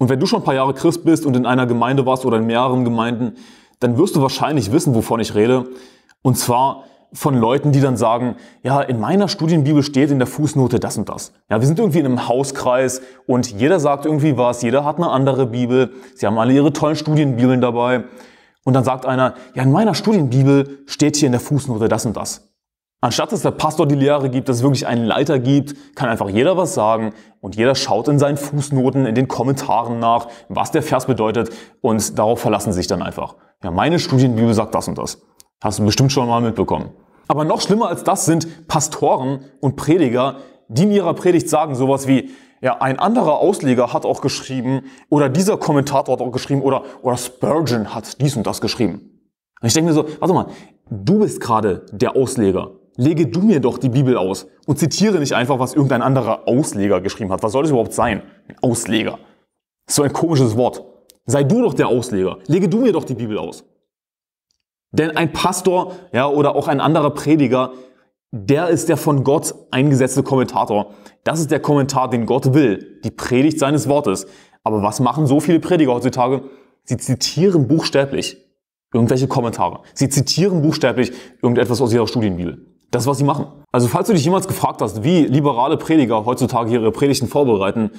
Und wenn du schon ein paar Jahre Christ bist und in einer Gemeinde warst oder in mehreren Gemeinden, dann wirst du wahrscheinlich wissen, wovon ich rede. Und zwar von Leuten, die dann sagen, ja, in meiner Studienbibel steht in der Fußnote das und das. Ja, wir sind irgendwie in einem Hauskreis und jeder sagt irgendwie was, jeder hat eine andere Bibel, sie haben alle ihre tollen Studienbibeln dabei. Und dann sagt einer, ja, in meiner Studienbibel steht hier in der Fußnote das und das. Anstatt dass der Pastor die Lehre gibt, dass es wirklich einen Leiter gibt, kann einfach jeder was sagen und jeder schaut in seinen Fußnoten, in den Kommentaren nach, was der Vers bedeutet und darauf verlassen sich dann einfach. Ja, meine Studienbibel sagt das und das. Hast du bestimmt schon mal mitbekommen. Aber noch schlimmer als das sind Pastoren und Prediger, die in ihrer Predigt sagen sowas wie, ja, ein anderer Ausleger hat auch geschrieben oder dieser Kommentator hat auch geschrieben oder, oder Spurgeon hat dies und das geschrieben. Und ich denke mir so, warte mal, du bist gerade der Ausleger lege du mir doch die Bibel aus und zitiere nicht einfach, was irgendein anderer Ausleger geschrieben hat. Was soll das überhaupt sein? Ein Ausleger. So ein komisches Wort. Sei du doch der Ausleger. Lege du mir doch die Bibel aus. Denn ein Pastor, ja, oder auch ein anderer Prediger, der ist der von Gott eingesetzte Kommentator. Das ist der Kommentar, den Gott will. Die Predigt seines Wortes. Aber was machen so viele Prediger heutzutage? Sie zitieren buchstäblich irgendwelche Kommentare. Sie zitieren buchstäblich irgendetwas aus ihrer Studienbibel. Das, was sie machen. Also falls du dich jemals gefragt hast, wie liberale Prediger heutzutage ihre Predigten vorbereiten,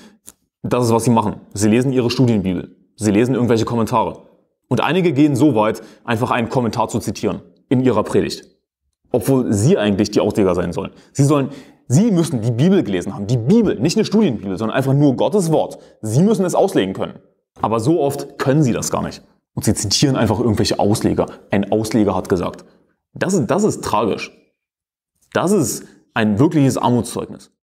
das ist, was sie machen. Sie lesen ihre Studienbibel. Sie lesen irgendwelche Kommentare. Und einige gehen so weit, einfach einen Kommentar zu zitieren in ihrer Predigt. Obwohl sie eigentlich die Ausleger sein sollen. Sie sollen, sie müssen die Bibel gelesen haben. Die Bibel, nicht eine Studienbibel, sondern einfach nur Gottes Wort. Sie müssen es auslegen können. Aber so oft können sie das gar nicht. Und sie zitieren einfach irgendwelche Ausleger. Ein Ausleger hat gesagt. Das, ist, das ist tragisch. Das ist ein wirkliches Armutszeugnis.